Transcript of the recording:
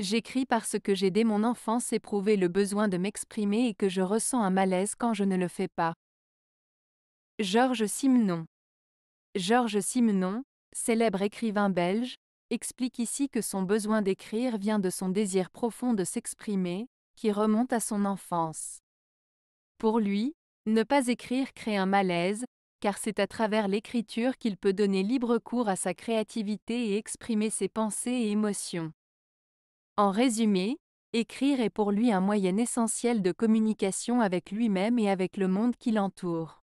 J'écris parce que j'ai dès mon enfance éprouvé le besoin de m'exprimer et que je ressens un malaise quand je ne le fais pas. Georges Simenon Georges Simenon, célèbre écrivain belge, explique ici que son besoin d'écrire vient de son désir profond de s'exprimer, qui remonte à son enfance. Pour lui, ne pas écrire crée un malaise, car c'est à travers l'écriture qu'il peut donner libre cours à sa créativité et exprimer ses pensées et émotions. En résumé, écrire est pour lui un moyen essentiel de communication avec lui-même et avec le monde qui l'entoure.